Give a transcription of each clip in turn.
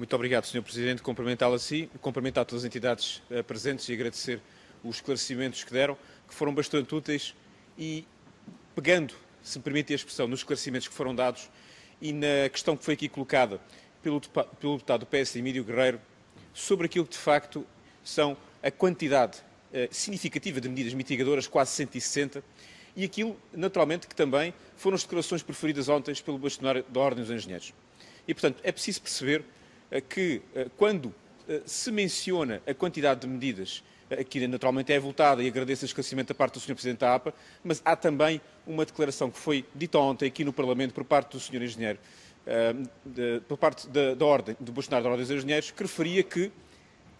Muito obrigado, Sr. Presidente. Cumprimentá-lo a si, cumprimentar todas as entidades eh, presentes e agradecer os esclarecimentos que deram, que foram bastante úteis e pegando, se me permite a expressão, nos esclarecimentos que foram dados e na questão que foi aqui colocada pelo, pelo deputado do PS, Emílio Guerreiro, sobre aquilo que de facto são a quantidade eh, significativa de medidas mitigadoras, quase 160, e aquilo, naturalmente, que também foram as declarações preferidas ontem pelo bastonário da Ordem dos Engenheiros. E, portanto, é preciso perceber eh, que, eh, quando eh, se menciona a quantidade de medidas aqui naturalmente é voltada e agradeço o esclarecimento da parte do Sr. Presidente da APA, mas há também uma declaração que foi dita ontem aqui no Parlamento por parte do Sr. Engenheiro, por parte da, da Ordem, do Bolsonaro da Ordem dos Engenheiros, que referia que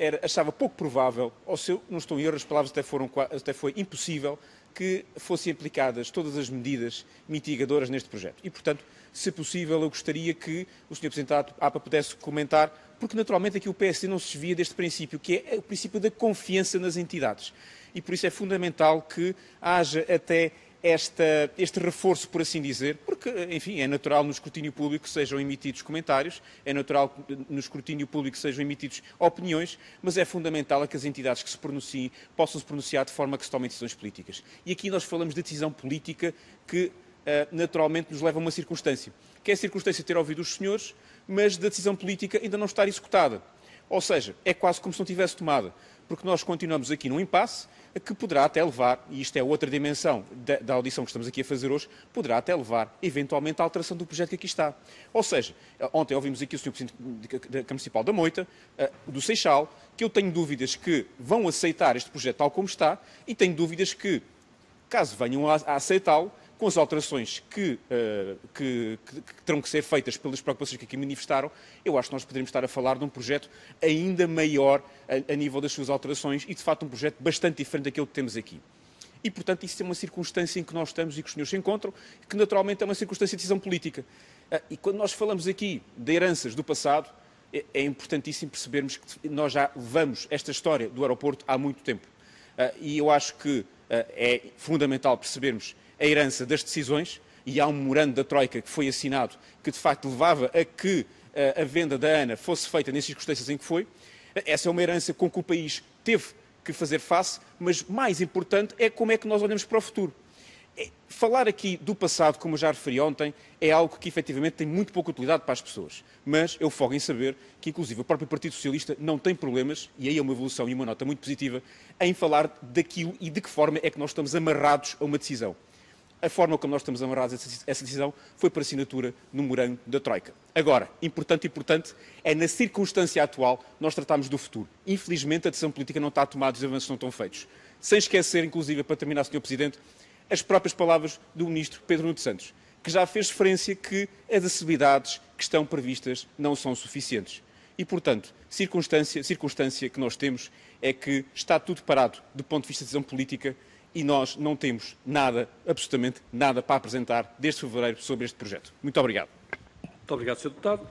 era, achava pouco provável, ou se eu não estou em erro, as palavras até, foram, até foi impossível, que fossem aplicadas todas as medidas mitigadoras neste projeto. E, portanto, se possível, eu gostaria que o Sr. Presidente da APA pudesse comentar, porque naturalmente aqui o PSD não se desvia deste princípio, que é o princípio da confiança nas entidades. E por isso é fundamental que haja até esta, este reforço, por assim dizer, porque, enfim, é natural no escrutínio público que sejam emitidos comentários, é natural que no escrutínio público que sejam emitidas opiniões, mas é fundamental que as entidades que se pronunciem possam se pronunciar de forma que se tomem decisões políticas. E aqui nós falamos de decisão política que eh, naturalmente nos leva a uma circunstância, que é a circunstância de ter ouvido os senhores, mas da decisão política ainda não estar executada. Ou seja, é quase como se não tivesse tomada porque nós continuamos aqui num impasse que poderá até levar, e isto é outra dimensão da, da, audição que estamos aqui a fazer hoje, poderá até levar, eventualmente, à alteração do projeto que aqui está. Ou seja, eh, ontem ouvimos aqui o Sr. Presidente da Câmara Municipal da Moita, eh, do Seixal, que eu tenho dúvidas que vão aceitar este projeto tal como está, e tenho dúvidas que, caso venham a, a aceitá-lo, com as alterações que, uh, que, que, que, terão que ser feitas pelas preocupações que aqui manifestaram, eu acho que nós poderíamos estar a falar de um projeto ainda maior a, a nível das suas alterações e, de facto, um projeto bastante diferente daquele que temos aqui. E, portanto, isso é uma circunstância em que nós estamos e que os senhores se encontram, que naturalmente é uma circunstância de decisão política. Ah, e quando nós falamos aqui de heranças do passado, é, é importantíssimo percebermos que nós já levamos esta história do aeroporto há muito tempo. Ah, e eu acho que ah, é fundamental percebermos a herança das decisões, e há um memorando da Troika que foi assinado, que de facto levava a que eh, a venda da ANA fosse feita nessas circunstâncias em que foi. Essa é uma herança com que o país teve que fazer face, mas mais importante é como é que nós olhamos para o futuro. É, falar aqui do passado, como eu já referi ontem, é algo que efetivamente tem muito pouca utilidade para as pessoas. Mas eu fogo em saber que, inclusive, o próprio Partido Socialista não tem problemas, e aí é uma evolução e uma nota muito positiva, em falar daquilo e de que forma é que nós estamos amarrados a uma decisão. A forma como nós estamos amarrados a essa decisão foi por assinatura no morango da Troika. Agora, importante e importante, é na circunstância atual nós tratamos do futuro. Infelizmente, a decisão política não está tomada, e os avanços não estão feitos. Sem esquecer, inclusive, para terminar, Sr. Presidente, as próprias palavras do Ministro Pedro Nuno Santos, que já fez referência que as acessibilidades que estão previstas não são suficientes. E, portanto, circunstância, circunstância que nós temos é que está tudo parado do ponto de vista de decisão política e nós não temos nada, absolutamente nada, para apresentar desde fevereiro sobre este projeto. Muito obrigado. Muito obrigado, Sr. Deputado.